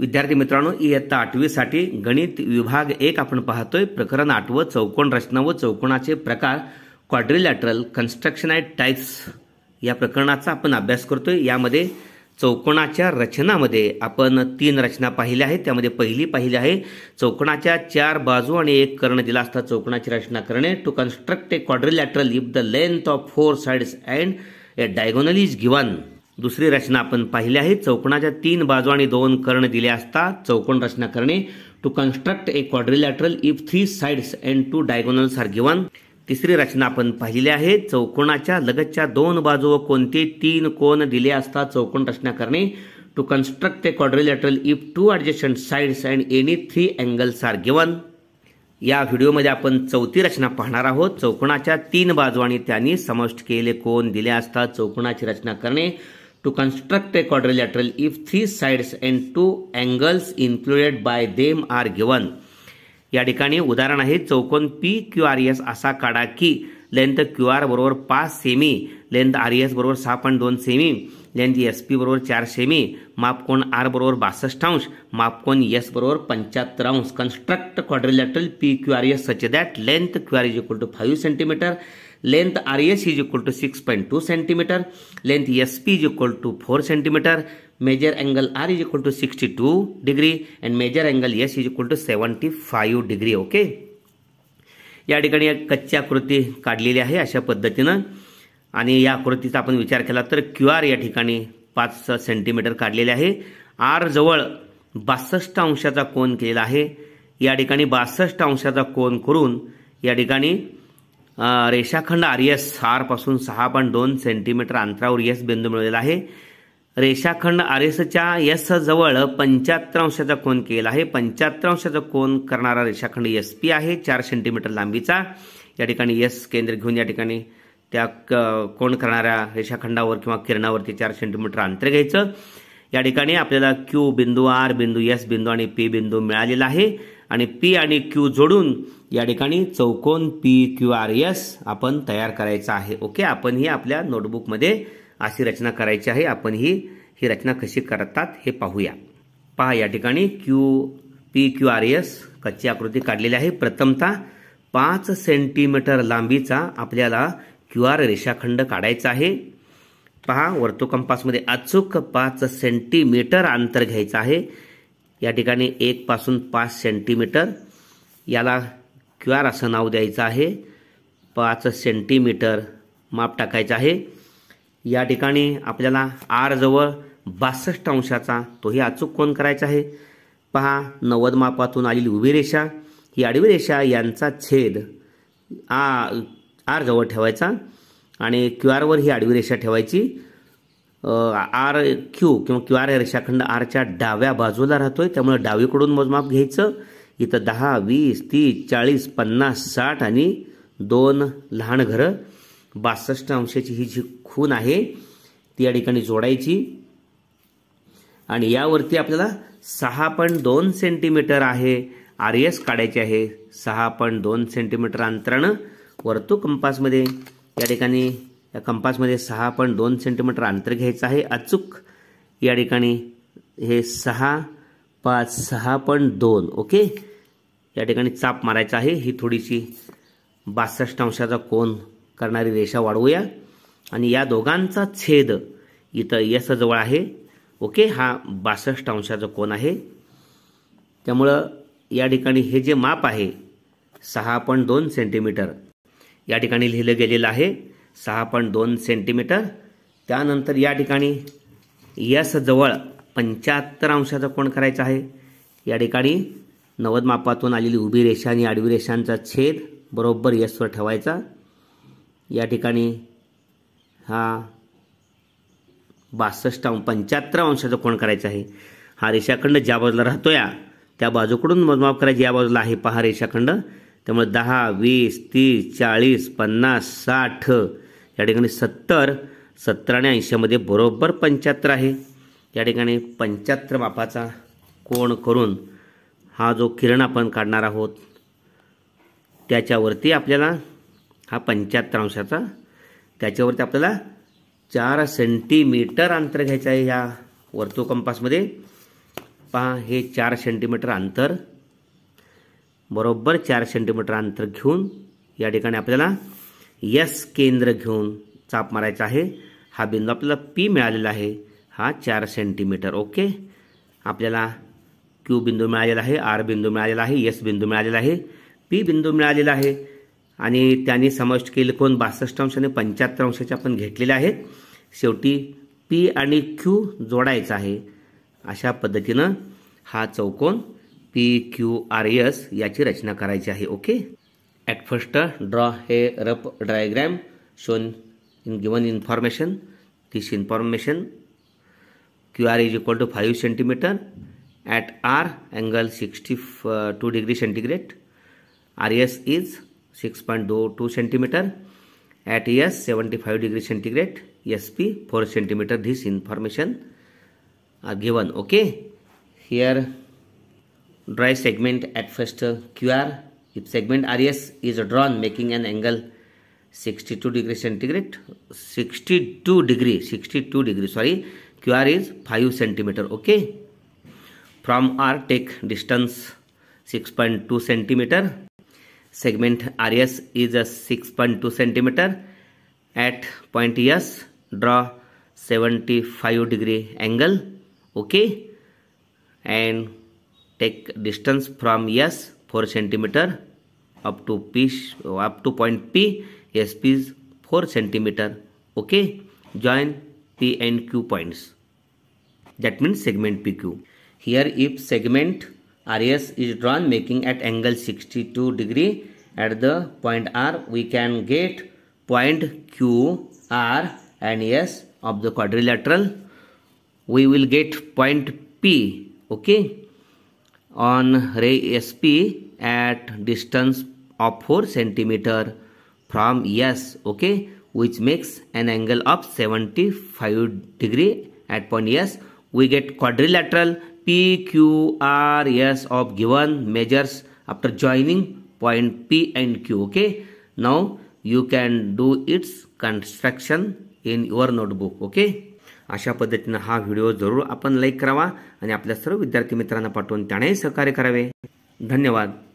विद्यार्थी मित्रांनो इयत्ता आठवीसाठी गणित विभाग एक आपण पाहतोय प्रकरण आठवं चौकोन रचना व चौकोनाचे प्रकार क्वाड्रिलॅटरल कन्स्ट्रक्शनाईट टाईप्स या प्रकरणाचा आपण अभ्यास करतोय यामध्ये चौकोनाच्या रचनामध्ये आपण तीन रचना पाहिल्या आहेत त्यामध्ये पहिली पाहिली आहे चौकोनाच्या चार बाजू आणि एक कर्ण दिला असता चौकोनाची रचना करणे to construct a quadrilateral if the length of four sides and a diagonal is given दुसरी रचना आपण पाहिली आहे चौकोनाच्या तीन बाजू आणि दोन कर्ण दिले असता चौकोन रचना करणे to construct a quadrilateral if three sides and two diagonals are given तिसरी रचना आपण पाहिली आहे चौकोनाच्या लगतच्या दोन बाजू व कोणते तीन कोण दिले असता चौकोन रचना करणे to construct a quadrilateral if two adjacent sides and any three angles are given या व्हिडिओमध्ये आपण चौथी रचना पाहणार आहोत चौकोनाच्या तीन बाजू आणि त्यांनी समाविष्ट केलेले कोण दिले असता चौकोनाची रचना करणे to construct a quadrilateral if three sides and two angles included by them are given या ठिकाणी उदाहरण आहे चौकोन पी क्यू आर एस असा काढा की लेंथ क्यू आर बरोबर पाच सेमी लेंथ आर एस बरोबर सहा पॉईंट दोन सेमी लेंथ एस पी बरोबर चार सेमी मापकोन आर बरोबर बासष्ट अंश मापकोन एस बरोबर पंच्याहत्तर अंश construct quadrilateral P Q R S such that length Q R is equal to five centimetre length R S is equal to six point two centimetre length S P is equal to four centimetre measure angle R is equal to sixty two degree and measure angle S is equal to seventy five degree okay या ठिकाणी एक कच्च्या कृती काढलेली आहे अशा पद्धतीनं आणि या कृतीचा आपण विचार केला तर क्यू आर या ठिकाणी पाच सेंटीमीटर काढलेले आहे आर जवळ बासष्ट अंशाचा कोन केलेला आहे या ठिकाणी बासष्ट अंशाचा कोन करून या ठिकाणी रेषाखंड आर एस आरपासून सहा पॉईंट दोन सेंटीमीटर अंतरावर यस बिंदू मिळवलेला आहे रेषाखंड आर एसच्या यस जवळ पंच्याहत्तर अंशाचा कोन केला आहे पंच्याहत्तर अंशाचा कोन करणारा रेषाखंड एस पी आहे चार सेंटीमीटर लांबीचा या ठिकाणी यस केंद्र घेऊन या ठिकाणी त्या कोण करणाऱ्या रेषाखंडावर किंवा किरणावरती चार सेंटीमीटर अंतर घ्यायचं या ठिकाणी आपल्याला क्यू बिंदू आर बिंदू एस बिंदू आणि पी बिंदू मिळालेला आहे आणि पी आणि क्यू जोडून या ठिकाणी चौकोन पी क्यू आर एस आपण तयार करायचा आहे ओके आपण ही आपल्या नोटबुकमध्ये अशी रचना करायची आहे आपण ही ही रचना कशी करतात हे पाहूया पहा या ठिकाणी Q P Q R S कच्ची आकृती काढलेली आहे प्रथमतः पाच सेंटीमीटर लांबीचा आपल्याला क्यू आर रेषाखंड काढायचा आहे पहा वर्तुकंपासमध्ये अचूक पाच सेंटीमीटर अंतर घ्यायचं आहे या ठिकाणी एकपासून पाच सेंटीमीटर याला क्यू आर असं नाव द्यायचं आहे पाच सेंटीमीटर माप टाकायचं आहे या ठिकाणी आपल्याला आरजवळ बासष्ट अंशाचा तोही अचूक कोण करायचा आहे पहा नव्वद मापातून आलेली उभी रेषा ही आडवी रेषा यांचा छेद आ आरजवळ ठेवायचा आणि क्यू आरवर ही आडवी रेषा ठेवायची आर क्यू किंवा क्यू आर रेषाखंड आरच्या डाव्या बाजूला राहतोय त्यामुळे डावीकडून मोजमाप घ्यायचं इथं दहा वीस तीस चाळीस पन्नास साठ आणि दोन लहान घरं बासष्ट अंशाची ही जी खून आहे ती या ठिकाणी जोडायची आणि यावरती आपल्याला सहा पॉईंट दोन सेंटीमीटर आहे आर एस काढायचे आहे सहा पॉईंट दोन सेंटीमीटर अंतरानं वरतो कंपासमध्ये या ठिकाणी या कंपासमध्ये सहा पॉईंट दोन सेंटीमीटर अंतर घ्यायचं आहे अचूक या ठिकाणी हे सहा पाच सहा पॉईंट दोन ओके या ठिकाणी चाप मारायचा आहे ही थोडीशी बासष्ट अंशाचा कोण करणारी रेषा वाढवूया आणि या दोघांचा छेद इथं यशजवळ आहे ओके हा बासष्ट अंशाचा कोण आहे त्यामुळं या ठिकाणी हे जे माप आहे सहा पॉईंट दोन सेंटीमीटर या ठिकाणी लिहिलं गेलेलं आहे सहा पॉईंट दोन सेंटीमीटर त्यानंतर या ठिकाणी जवळ पंच्याहत्तर अंशाचा कोण करायचा आहे या ठिकाणी नवदमापातून आलेली उभी रेषा आणि आडवी रेषांचा छेद बरोबर यसवर ठेवायचा या ठिकाणी हा बासष्ट पंच्याहत्तर अंशाचा कोण करायचा आहे हा रेषाखंड ज्या बाजूला राहतो या त्या बाजूकडून मोजमाप करायचं या बाजूला आहे पहा रेषाखंड त्यामुळे दहा वीस तीस चाळीस पन्नास साठ या ठिकाणी सत्तर सत्तर आणि ऐंशीमध्ये बरोबर पंच्याहत्तर आहे या ठिकाणी पंच्याहत्तर मापाचा कोण करून हा जो किरण आपण काढणार आहोत त्याच्यावरती आपल्याला हा पंच्याहत्तर अंशाचा त्याच्यावरती आपल्याला चार सेंटीमीटर अंतर घ्यायचं आहे ह्या वर्तुळ कंपासमध्ये पहा हे चार सेंटीमीटर अंतर बरोबर चार सेंटीमीटर अंतर घेऊन या ठिकाणी आपल्याला यस केंद्र घेऊन चाप मारायचा आहे हा बिंदू आपल्याला पी मिळालेला आहे हा चार सेंटीमीटर ओके आपल्याला क्यू बिंदू मिळालेला आहे आर बिंदू मिळालेला आहे यस बिंदू मिळालेला आहे पी बिंदू मिळालेला आहे आणि त्याने समाविष्ट केले कोण बासष्ट अंश आणि पंच्याहत्तर अंशाचे आपण घेतलेले आहेत शेवटी पी आणि क्यू जोडायचा आहे अशा पद्धतीनं हा चौकोन पी क्यू आर यस याची रचना करायची आहे okay At first, uh, draw a rough diagram shown in given information. This information QR is equal to 5 centimeter at R angle 62 uh, degree centigrade. RS is 6.22 centimeter at S 75 degree centigrade. SP 4 centimeter. This information are given. Okay, here dry segment at first uh, QR if segment RS is drawn making an angle 62 degree centigrade 62 degree 62 degree sorry QR is 5 centimeter okay from R take distance 6.2 centimeter segment RS is a 6.2 centimeter at point S draw 75 degree angle okay and take distance from S 4 centimeter up to P up to point P. SP is 4 centimeter. Okay. Join P and Q points. That means segment PQ. Here if segment RS is drawn making at angle 62 degree at the point R we can get point Q R and S of the quadrilateral we will get point P okay on ray SP at distance of 4 cm from S okay which makes an angle of 75 degree at point S we get quadrilateral PQRS of given measures after joining point P and Q okay now you can do its construction in your notebook, okay. अशा पद्धतीनं हा video जरूर आपण like करावा आणि आपल्या सर्व विद्यार्थी मित्रांना पाठवून त्यानेही सहकार्य करावे धन्यवाद